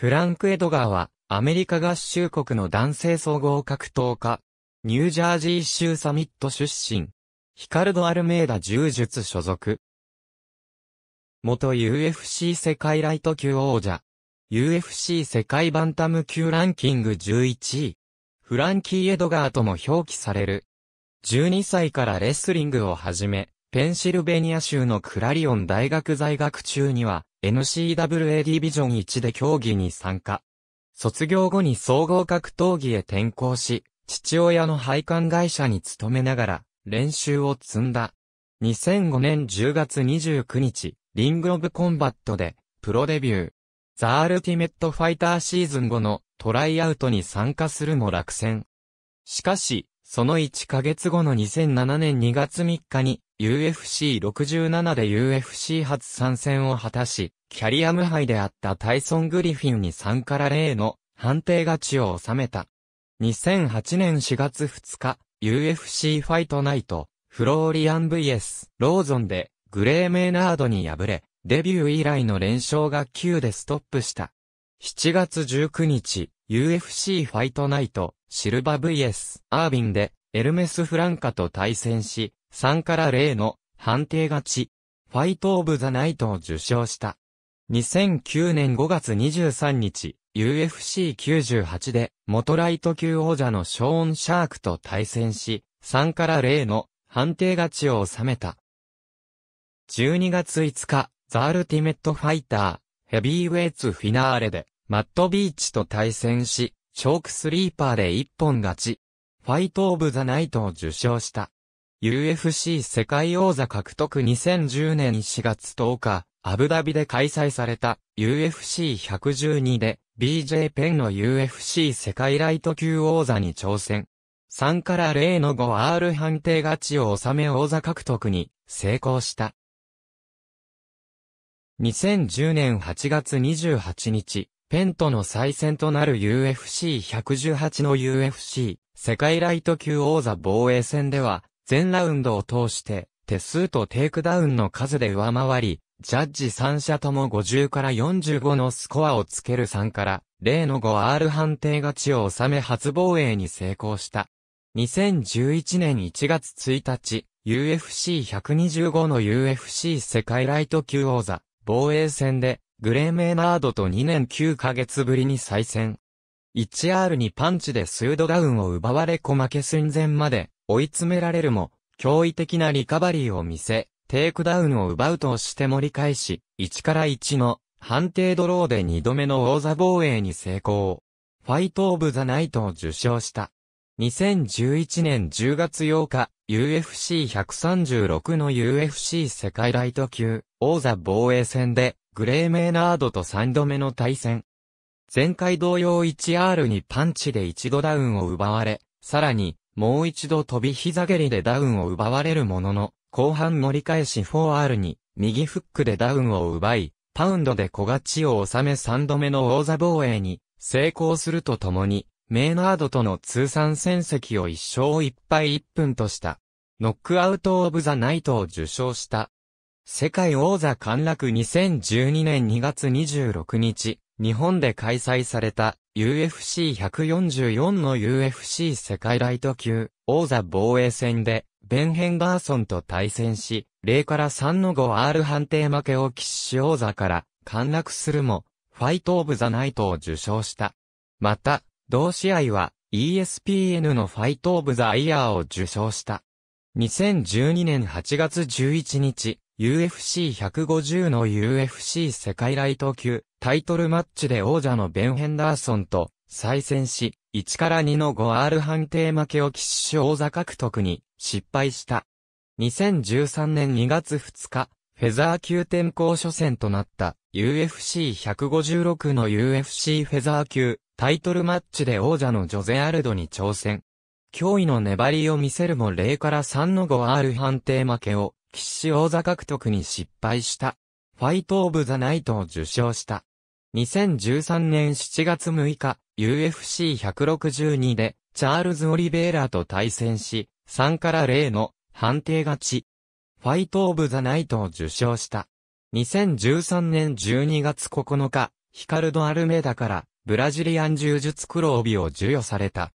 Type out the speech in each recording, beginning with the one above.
フランク・エドガーは、アメリカ合衆国の男性総合格闘家、ニュージャージー州サミット出身、ヒカルド・アルメーダ柔術所属。元 UFC 世界ライト級王者、UFC 世界バンタム級ランキング11位、フランキー・エドガーとも表記される。12歳からレスリングを始め、ペンシルベニア州のクラリオン大学在学中には、n c w a ディビジョン1で競技に参加。卒業後に総合格闘技へ転向し、父親の配管会社に勤めながら、練習を積んだ。2005年10月29日、リングオブコンバットで、プロデビュー。ザ・アルティメット・ファイターシーズン後のトライアウトに参加するも落選。しかし、その1ヶ月後の2007年2月3日に UFC67 で UFC 初参戦を果たし、キャリア無敗であったタイソン・グリフィンに3から0の判定勝ちを収めた。2008年4月2日、UFC ファイトナイト、フローリアン VS ローゾンでグレー・メーナードに敗れ、デビュー以来の連勝が9でストップした。7月19日、UFC ファイトナイト、シルバ VS、アービンで、エルメス・フランカと対戦し、3から0の判定勝ち、ファイト・オブ・ザ・ナイトを受賞した。2009年5月23日、UFC98 で、元ライト級王者のショーン・シャークと対戦し、3から0の判定勝ちを収めた。12月5日、ザ・アルティメット・ファイター、ヘビーウェイツ・フィナーレで、マットビーチと対戦し、チョークスリーパーで一本勝ち。ファイト・オブ・ザ・ナイトを受賞した。UFC 世界王座獲得2010年4月10日、アブダビで開催された UFC112 で BJ ペンの UFC 世界ライト級王座に挑戦。3から0の 5R 判定勝ちを収め王座獲得に成功した。2010年8月28日、ペントの再戦となる UFC118 の UFC 世界ライト級王座防衛戦では、全ラウンドを通して、手数とテイクダウンの数で上回り、ジャッジ3者とも50から45のスコアをつける3から例の 5R 判定勝ちを収め初防衛に成功した。2011年1月1日、UFC125 の UFC 世界ライト級王座防衛戦でグレーメーナードと2年9ヶ月ぶりに再戦。1R にパンチでスードダウンを奪われ小負け寸前まで追い詰められるも、驚異的なリカバリーを見せ、テイクダウンを奪うとして盛り返し、1から1の判定ドローで2度目の王座防衛に成功。ファイト・オブ・ザ・ナイトを受賞した。2011年10月8日、UFC136 の UFC 世界ライト級王座防衛戦でグレーメーナードと3度目の対戦。前回同様 1R にパンチで一度ダウンを奪われ、さらに、もう一度飛び膝蹴りでダウンを奪われるものの、後半盛り返し 4R に、右フックでダウンを奪い、パウンドで小勝ちを収め3度目の王座防衛に、成功するとともに、メーナードとの通算戦績を1勝1敗1分とした。ノックアウトオブザナイトを受賞した。世界王座陥落2012年2月26日、日本で開催された UFC144 の UFC 世界ライト級王座防衛戦で、ベンヘンガーソンと対戦し、0から3の 5R 判定負けを騎士王座から陥落するも、ファイトオブザナイトを受賞した。また、同試合は ESPN のファイトオブザイヤーを受賞した。2012年8月11日、UFC150 の UFC 世界ライト級タイトルマッチで王者のベン・ヘンダーソンと再戦し、1から2の 5R 判定負けを喫し王座獲得に失敗した。2013年2月2日、フェザー級転向初戦となった UFC156 の UFC フェザー級タイトルマッチで王者のジョゼアルドに挑戦。驚異の粘りを見せるも0から3の 5R 判定負けを岸王座獲得に失敗した。ファイト・オブ・ザ・ナイトを受賞した。2013年7月6日、UFC162 で、チャールズ・オリベーラと対戦し、3から0の判定勝ち。ファイト・オブ・ザ・ナイトを受賞した。2013年12月9日、ヒカルド・アルメダから、ブラジリアン柔術黒帯を授与された。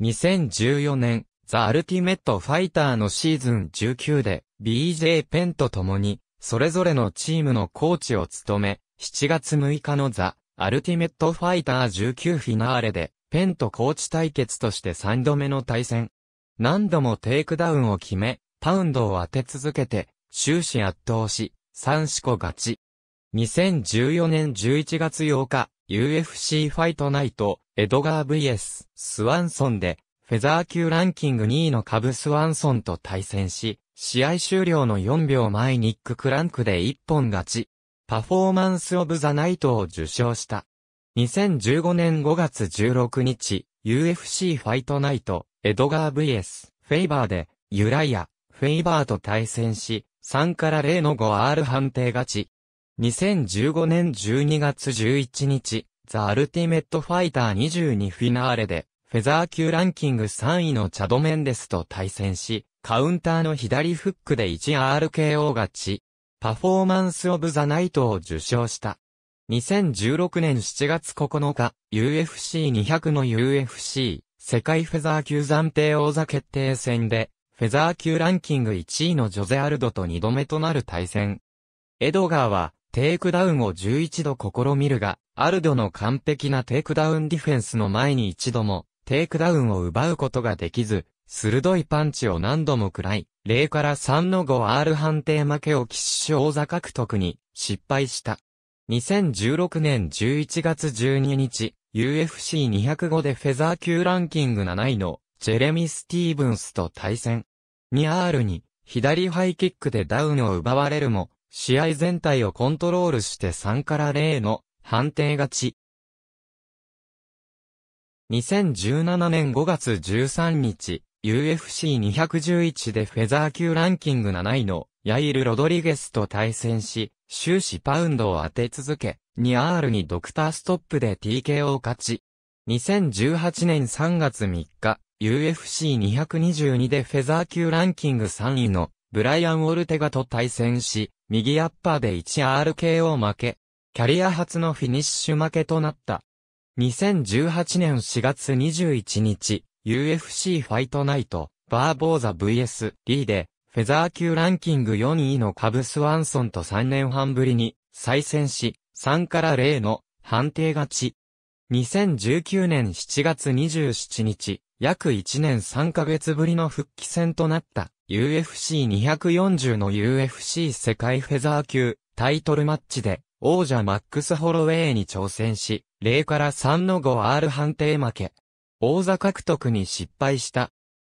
2014年ザ・アルティメット・ファイターのシーズン19で BJ ペンと共に、それぞれのチームのコーチを務め、7月6日のザ・アルティメット・ファイター19フィナーレで、ペンとコーチ対決として3度目の対戦。何度もテイクダウンを決め、パウンドを当て続けて、終始圧倒し、3四個勝ち。2014年11月8日、UFC ファイトナイト、エドガー VS、スワンソンで、フェザー級ランキング2位のカブスワンソンと対戦し、試合終了の4秒前ニック・クランクで一本勝ち、パフォーマンス・オブ・ザ・ナイトを受賞した。2015年5月16日、UFC ファイトナイト、エドガー VS、フェイバーで、ユライア、フェイバーと対戦し、3から0の 5R 判定勝ち。2015年12月11日、ザ・アルティメット・ファイター22フィナーレで、フェザー級ランキング3位のチャド・メンデスと対戦し、カウンターの左フックで 1RKO 勝ち、パフォーマンス・オブ・ザ・ナイトを受賞した。2016年7月9日、UFC200 の UFC 世界フェザー級暫定王座決定戦で、フェザー級ランキング1位のジョゼ・アルドと2度目となる対戦。エドガーは、テイクダウンを11度試みるが、アルドの完璧なテイクダウンディフェンスの前に一度もテイクダウンを奪うことができず、鋭いパンチを何度も食らい、0から3の 5R 判定負けを喫死王座獲得に失敗した。2016年11月12日、UFC205 でフェザー級ランキング7位のジェレミ・スティーブンスと対戦。2R に左ハイキックでダウンを奪われるも、試合全体をコントロールして3から0の判定勝ち。2017年5月13日、UFC211 でフェザー級ランキング7位のヤイル・ロドリゲスと対戦し、終始パウンドを当て続け、2R にドクターストップで TKO 勝ち。2018年3月3日、UFC222 でフェザー級ランキング3位のブライアン・オルテガと対戦し、右アッパーで 1RKO 負け。キャリア初のフィニッシュ負けとなった。2018年4月21日、UFC ファイトナイト、バーボーザ VS リーで、フェザー級ランキング4位のカブスワンソンと3年半ぶりに再戦し、3から0の判定勝ち。2019年7月27日、約1年3ヶ月ぶりの復帰戦となった UFC240 の UFC 世界フェザー級タイトルマッチで王者マックス・ホロウェイに挑戦し、0から3の 5R 判定負け。王座獲得に失敗した。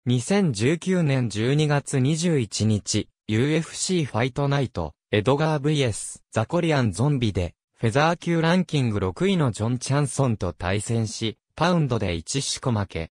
2019年12月21日、UFC ファイトナイト、エドガー VS ザコリアンゾンビで、フェザー級ランキング6位のジョン・チャンソンと対戦し、パウンドで1四個負け。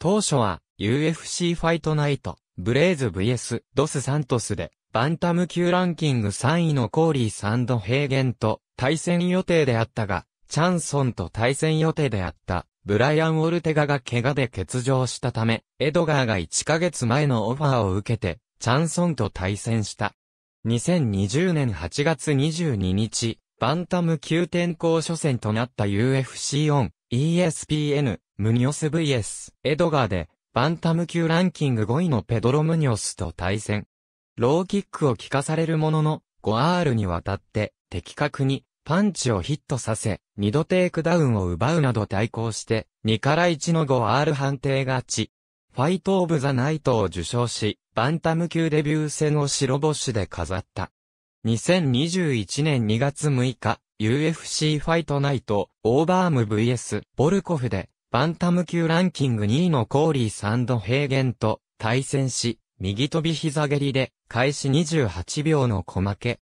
当初は、UFC ファイトナイト、ブレイズ VS ドス・サントスで、バンタム級ランキング3位のコーリー・サンド・ヘーゲンと対戦予定であったが、チャンソンと対戦予定であった、ブライアン・オルテガが怪我で欠場したため、エドガーが1ヶ月前のオファーを受けて、チャンソンと対戦した。2020年8月22日、バンタム級転校初戦となった u f c ン、ESPN、ムニオス VS、エドガーで、バンタム級ランキング5位のペドロ・ムニオスと対戦。ローキックを効かされるものの、5R にわたって、的確に、パンチをヒットさせ、二度テイクダウンを奪うなど対抗して、2から1の 5R 判定勝ち。ファイト・オブ・ザ・ナイトを受賞し、バンタム級デビュー戦を白星で飾った。2021年2月6日、UFC ファイトナイト、オーバーム VS、ボルコフで、バンタム級ランキング2位のコーリー・サンド・ヘーゲンと対戦し、右飛び膝蹴りで、開始28秒の小負け。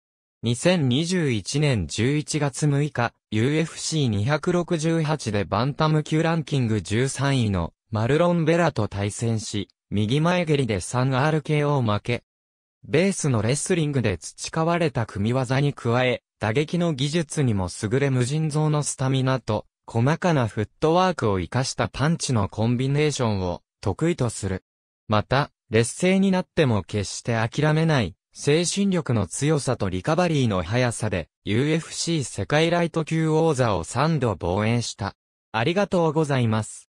2021年11月6日、UFC268 でバンタム級ランキング13位のマルロン・ベラと対戦し、右前蹴りで 3RKO 負け。ベースのレスリングで培われた組技に加え、打撃の技術にも優れ無尽蔵のスタミナと、細かなフットワークを活かしたパンチのコンビネーションを得意とする。また、劣勢になっても決して諦めない精神力の強さとリカバリーの速さで UFC 世界ライト級王座を3度防衛した。ありがとうございます。